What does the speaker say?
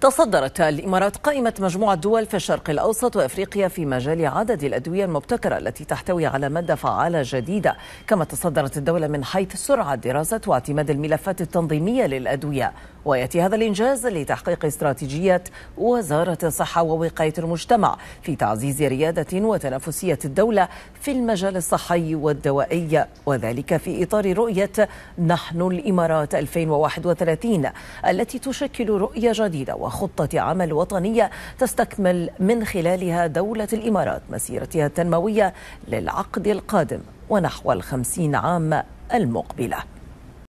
تصدرت الإمارات قائمة مجموعة دول في الشرق الأوسط وأفريقيا في مجال عدد الأدوية المبتكرة التي تحتوي على مادة فعالة جديدة كما تصدرت الدولة من حيث سرعة دراسة واعتماد الملفات التنظيمية للأدوية ويأتي هذا الإنجاز لتحقيق استراتيجية وزارة الصحة ووقاية المجتمع في تعزيز ريادة وتنافسية الدولة في المجال الصحي والدوائي وذلك في إطار رؤية نحن الإمارات 2031 التي تشكل رؤية جديدة وخطة عمل وطنية تستكمل من خلالها دولة الإمارات مسيرتها التنموية للعقد القادم ونحو الخمسين عام المقبله